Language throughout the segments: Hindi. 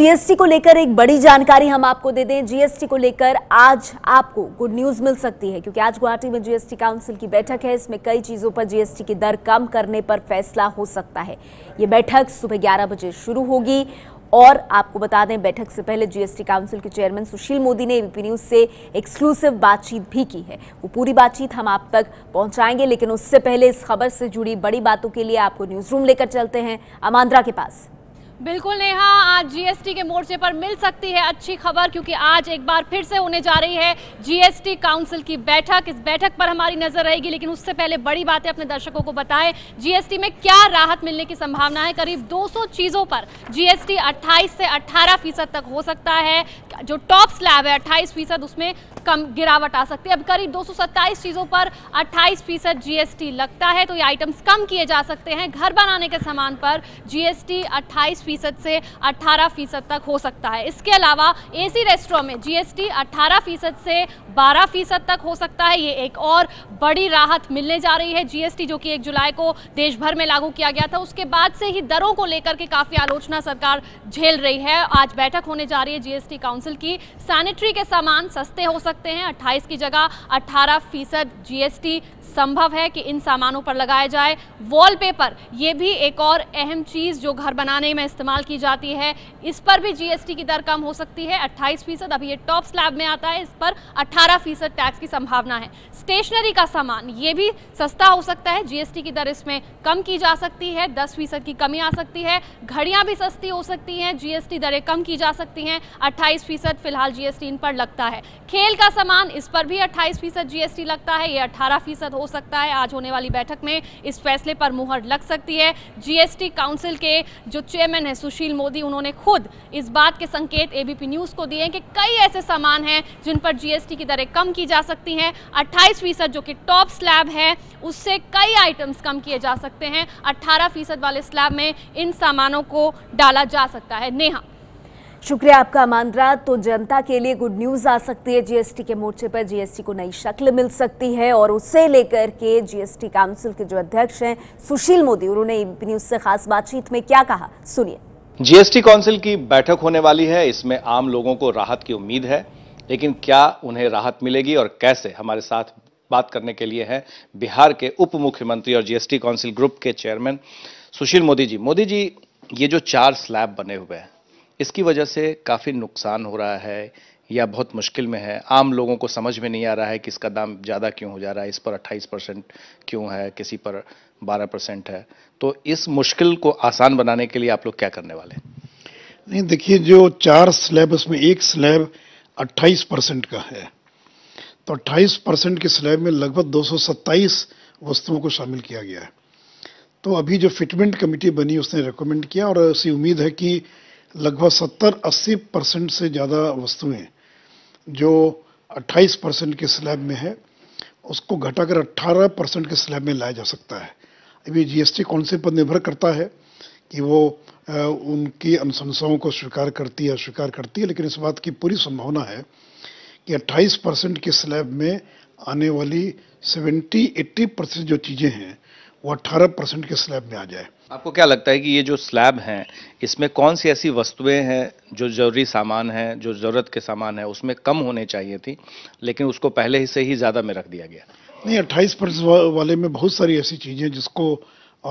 जीएसटी को लेकर एक बड़ी जानकारी हम आपको दे दें जीएसटी को लेकर आज आपको गुड न्यूज मिल सकती है क्योंकि आज गुवाहाटी में जीएसटी काउंसिल की बैठक है इसमें कई चीजों पर जीएसटी की दर कम करने पर फैसला हो सकता है ये बैठक सुबह 11 बजे शुरू होगी और आपको बता दें बैठक से पहले जीएसटी काउंसिल के चेयरमैन सुशील मोदी ने एबीपी न्यूज से एक्सक्लूसिव बातचीत भी की है वो पूरी बातचीत हम आप तक पहुंचाएंगे लेकिन उससे पहले इस खबर से जुड़ी बड़ी बातों के लिए आपको न्यूज रूम लेकर चलते हैं अमांद्रा के पास बिल्कुल नेहा आज जीएसटी के मोर्चे पर मिल सकती है अच्छी खबर क्योंकि आज एक बार फिर से होने जा रही है जीएसटी काउंसिल की बैठक इस बैठक पर हमारी नजर रहेगी लेकिन उससे पहले बड़ी बातें अपने दर्शकों को बताएं जीएसटी में क्या राहत मिलने की संभावना है करीब 200 चीज़ों पर जीएसटी 28 से 18 फीसद तक हो सकता है जो टॉप स्लैब है अट्ठाईस फीसद उसमें कम गिरावट आ सकती है अब करीब दो चीज़ों पर अट्ठाईस फीसद जीएसटी लगता है तो ये आइटम्स कम किए जा सकते हैं घर बनाने के सामान पर जीएसटी अट्ठाईस फीसद से 18 फीसद तक हो सकता है इसके अलावा एसी रेस्टोरों में जीएसटी 18 फीसद से 12 फीसद तक हो सकता है ये एक और बड़ी राहत मिलने जा रही है जीएसटी जो कि एक जुलाई को देश भर में लागू किया गया था उसके बाद से ही दरों को लेकर के काफ़ी आलोचना सरकार झेल रही है आज बैठक होने जा रही है जीएसटी काउंसिल की सैनिटरी के सामान सस्ते हो सकते हैं अट्ठाईस की जगह अट्ठारह फीसद जीएसटी संभव है कि इन सामानों पर लगाया जाए वॉलपेपर ये भी एक और अहम चीज़ जो घर बनाने में इस्तेमाल की जाती है इस पर भी जीएसटी की दर कम हो सकती है 28 फीसद अभी ये टॉप स्लैब में आता है इस पर 18 फीसद टैक्स की संभावना है स्टेशनरी का सामान ये भी सस्ता हो सकता है जीएसटी की दर इसमें कम की जा सकती है दस फीसद की कमी आ सकती है घड़ियाँ भी सस्ती हो सकती हैं जीएसटी दरें कम की जा सकती हैं अट्ठाईस फीसद फिलहाल जीएसटी इन पर लगता है खेल का सामान इस पर भी अट्ठाईस फीसद जीएसटी लगता है ये अठारह फीसद हो सकता है आज होने वाली बैठक में इस फैसले पर मुहर लग सकती है जीएसटी काउंसिल के जो चेयरमैन है सुशील मोदी उन्होंने खुद इस बात के संकेत एबीपी न्यूज़ को दिए कि कई ऐसे सामान हैं जिन पर जीएसटी की दरें कम की जा सकती हैं अट्ठाईस फीसद जो कि टॉप स्लैब है उससे कई आइटम्स कम किए जा सकते हैं अट्ठारह फीसद वाले स्लैब में इन सामानों को डाला जा सकता है नेहा शुक्रिया आपका मांद्रा तो जनता के लिए गुड न्यूज आ सकती है जीएसटी के मोर्चे पर जीएसटी को नई शक्ल मिल सकती है और उसे लेकर के जीएसटी काउंसिल के जो अध्यक्ष हैं सुशील मोदी उन्होंने न्यूज से खास बातचीत में क्या कहा सुनिए जीएसटी काउंसिल की बैठक होने वाली है इसमें आम लोगों को राहत की उम्मीद है लेकिन क्या उन्हें राहत मिलेगी और कैसे हमारे साथ बात करने के लिए है बिहार के उप मुख्यमंत्री और जीएसटी काउंसिल ग्रुप के चेयरमैन सुशील मोदी जी मोदी जी ये जो चार स्लैब बने हुए हैं इसकी वजह से काफ़ी नुकसान हो रहा है या बहुत मुश्किल में है आम लोगों को समझ में नहीं आ रहा है कि इसका दाम ज़्यादा क्यों हो जा रहा है इस पर 28 परसेंट क्यों है किसी पर 12 परसेंट है तो इस मुश्किल को आसान बनाने के लिए आप लोग क्या करने वाले नहीं देखिए जो चार स्लैब उसमें एक स्लैब 28 परसेंट का है तो 28 परसेंट के स्लैब में लगभग दो वस्तुओं को शामिल किया गया है तो अभी जो फिटमेंट कमेटी बनी उसने रिकमेंड किया और उसी उम्मीद है कि लगभग 70-80 परसेंट से ज़्यादा वस्तुएं जो 28 परसेंट के स्लैब में है उसको घटाकर 18 परसेंट के स्लैब में लाया जा सकता है अभी जीएसटी कॉन्सेप्ट पर निर्भर करता है कि वो उनकी अनुशंसाओं को स्वीकार करती है स्वीकार करती है लेकिन इस बात की पूरी संभावना है कि 28 परसेंट के स्लैब में आने वाली 70-80 परसेंट जो चीज़ें हैं वो 18 परसेंट के स्लैब में आ जाए आपको क्या लगता है कि ये जो स्लैब हैं इसमें कौन सी ऐसी वस्तुएं हैं जो जरूरी सामान हैं जो ज़रूरत के सामान हैं उसमें कम होने चाहिए थी लेकिन उसको पहले ही से ही ज़्यादा में रख दिया गया नहीं अट्ठाईस परसेंट वाले में बहुत सारी ऐसी चीज़ें जिसको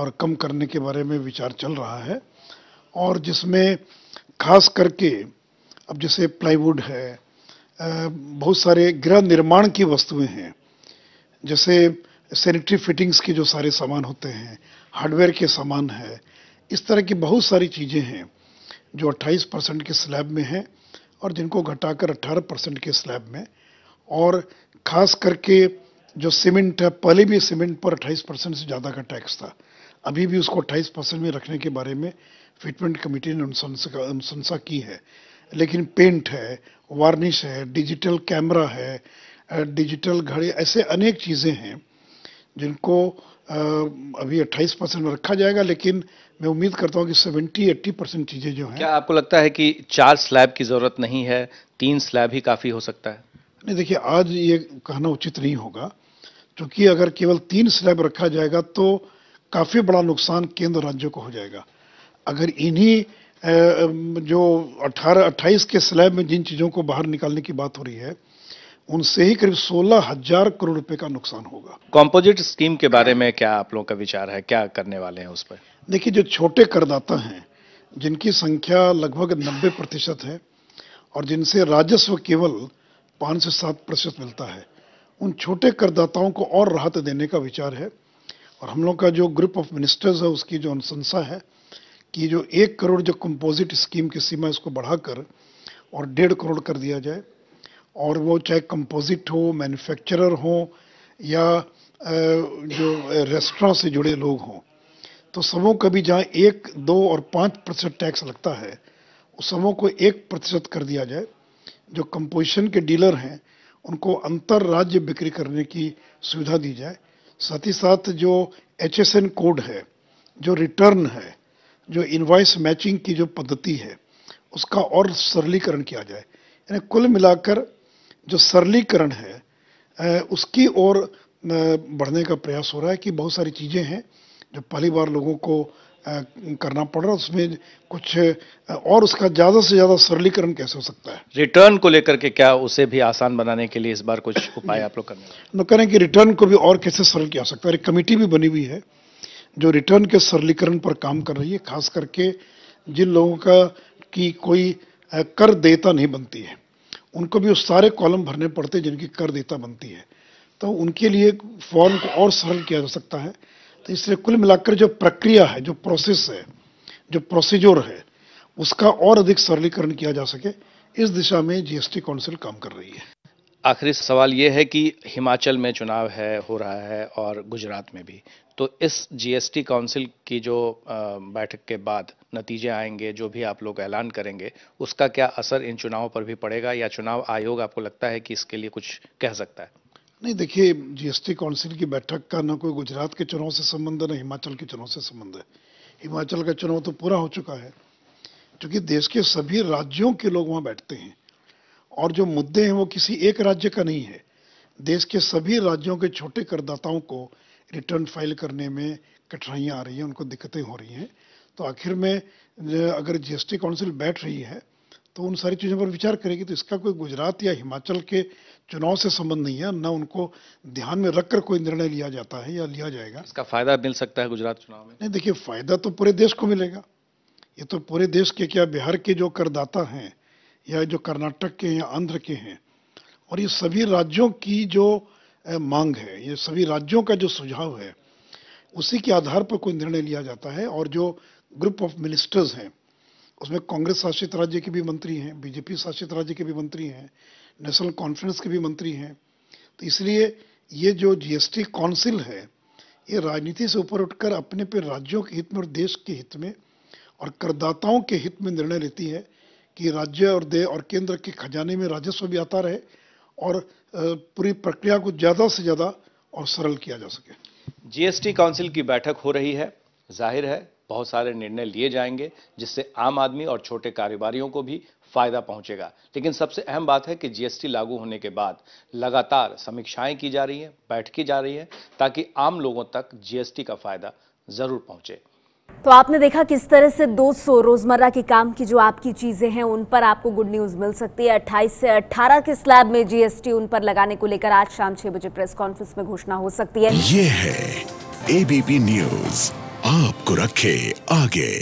और कम करने के बारे में विचार चल रहा है और जिसमें खास करके अब जैसे प्लाईवुड है बहुत सारे गृह निर्माण की वस्तुएं हैं जैसे सैनिटरी फिटिंग्स के जो सारे सामान होते हैं हार्डवेयर के सामान है इस तरह की बहुत सारी चीज़ें हैं जो 28 परसेंट के स्लैब में हैं और जिनको घटाकर 18 परसेंट के स्लैब में और ख़ास करके जो सीमेंट है पहले भी सीमेंट पर 28 परसेंट से ज़्यादा का टैक्स था अभी भी उसको 28 परसेंट में रखने के बारे में फिटमेंट कमेटी ने अनुशंसा की है लेकिन पेंट है वार्निश है डिजिटल कैमरा है डिजिटल घड़े ऐसे अनेक चीज़ें हैं जिनको अभी 28 परसेंट में रखा जाएगा लेकिन मैं उम्मीद करता हूँ कि 70-80 परसेंट चीज़ें जो हैं क्या आपको लगता है कि चार स्लैब की ज़रूरत नहीं है तीन स्लैब ही काफ़ी हो सकता है नहीं देखिए आज ये कहना उचित नहीं होगा क्योंकि अगर केवल तीन स्लैब रखा जाएगा तो काफ़ी बड़ा नुकसान केंद्र राज्यों को हो जाएगा अगर इन्हीं जो 18 28 के स्लैब में जिन चीज़ों को बाहर निकालने की बात हो रही है उनसे ही करीब सोलह हजार करोड़ रुपए का नुकसान होगा कॉम्पोजिट स्कीम के बारे में क्या आप लोगों का विचार है क्या करने वाले हैं उस पर देखिए जो छोटे करदाता हैं जिनकी संख्या लगभग नब्बे प्रतिशत है और जिनसे राजस्व केवल पाँच से सात प्रतिशत मिलता है उन छोटे करदाताओं को और राहत देने का विचार है और हम लोग का जो ग्रुप ऑफ मिनिस्टर्स है उसकी जो अनुशंसा है कि जो एक करोड़ जो कंपोजिट स्कीम की सीमा इसको बढ़ाकर और डेढ़ करोड़ कर दिया जाए और वो चाहे कंपोजिट हो मैन्युफैक्चरर हो या जो रेस्टोरेंट से जुड़े लोग हों तो सबों का भी जहाँ एक दो और पाँच प्रतिशत टैक्स लगता है उस सबों को एक प्रतिशत कर दिया जाए जो कंपोजिशन के डीलर हैं उनको अंतर राज्य बिक्री करने की सुविधा दी जाए साथ ही साथ जो एच कोड है जो रिटर्न है जो इन्वाइस मैचिंग की जो पद्धति है उसका और सरलीकरण किया जाए यानी कुल मिलाकर जो सरलीकरण है उसकी ओर बढ़ने का प्रयास हो रहा है कि बहुत सारी चीज़ें हैं जो पहली बार लोगों को करना पड़ रहा है उसमें कुछ और उसका ज़्यादा से ज़्यादा सरलीकरण कैसे हो सकता है रिटर्न को लेकर के क्या उसे भी आसान बनाने के लिए इस बार कुछ उपाय आप लोग करने करें कि रिटर्न को भी और कैसे सरल किया सकता है एक कमेटी भी बनी हुई है जो रिटर्न के सरलीकरण पर काम कर रही है खास करके जिन लोगों का की कोई कर देता नहीं बनती है उनको भी उस सारे कॉलम भरने पड़ते जिनकी कर देता बनती है तो उनके लिए फॉर्म को और सरल किया जा सकता है तो इसलिए कुल मिलाकर जो प्रक्रिया है जो प्रोसेस है जो प्रोसीजर है उसका और अधिक सरलीकरण किया जा सके इस दिशा में जीएसटी काउंसिल काम कर रही है आखिरी सवाल ये है कि हिमाचल में चुनाव है हो रहा है और गुजरात में भी तो इस जीएसटी काउंसिल की जो बैठक के बाद नतीजे आएंगे जो भी आप लोग ऐलान करेंगे उसका क्या असर इन चुनावों पर भी पड़ेगा या चुनाव आयोग आपको लगता है कि इसके लिए कुछ कह सकता है नहीं देखिए जीएसटी काउंसिल की बैठक का ना कोई गुजरात के चुनाव से संबंध है ना हिमाचल के चुनाव से संबंध है हिमाचल का चुनाव तो पूरा हो चुका है क्योंकि देश के सभी राज्यों के लोग वहाँ बैठते हैं और जो मुद्दे हैं वो किसी एक राज्य का नहीं है देश के सभी राज्यों के छोटे करदाताओं को रिटर्न फाइल करने में कठिनाइयाँ आ रही हैं उनको दिक्कतें हो रही हैं तो आखिर में अगर जीएसटी काउंसिल बैठ रही है तो उन सारी चीज़ों पर विचार करेगी तो इसका कोई गुजरात या हिमाचल के चुनाव से संबंध नहीं है ना उनको ध्यान में रखकर कोई निर्णय लिया जाता है या लिया जाएगा इसका फायदा मिल सकता है गुजरात चुनाव में नहीं देखिए फायदा तो पूरे देश को मिलेगा ये तो पूरे देश के क्या बिहार के जो करदाता हैं या जो कर्नाटक के या आंध्र के हैं और ये सभी राज्यों की जो मांग है ये सभी राज्यों का जो सुझाव है उसी के आधार पर कोई निर्णय लिया जाता है और जो ग्रुप ऑफ मिनिस्टर्स हैं उसमें कांग्रेस शासित राज्य के भी मंत्री हैं बीजेपी शासित राज्य के भी मंत्री हैं नेशनल कॉन्फ्रेंस के भी मंत्री हैं तो इसलिए ये जो जीएसटी काउंसिल है ये राजनीति से ऊपर उठकर अपने पे राज्यों के हित में और देश के हित में और करदाताओं के हित में निर्णय लेती है कि राज्य और दे और केंद्र के खजाने में राजस्व भी आता रहे और पूरी प्रक्रिया को ज़्यादा से ज़्यादा और सरल किया जा सके जीएसटी काउंसिल की बैठक हो रही है जाहिर है बहुत सारे निर्णय लिए जाएंगे जिससे आम आदमी और छोटे कारोबारियों को भी फायदा पहुंचेगा लेकिन सबसे अहम बात है कि जीएसटी लागू होने के बाद लगातार समीक्षाएं की जा रही हैं बैठकी जा रही हैं ताकि आम लोगों तक जीएसटी का फायदा जरूर पहुंचे तो आपने देखा किस तरह से 200 रोजमर्रा के काम की जो आपकी चीजें हैं उन पर आपको गुड न्यूज मिल सकती है 28 से 18 के स्लैब में जीएसटी उन पर लगाने को लेकर आज शाम 6 बजे प्रेस कॉन्फ्रेंस में घोषणा हो सकती है ये है एबीपी न्यूज आपको रखे आगे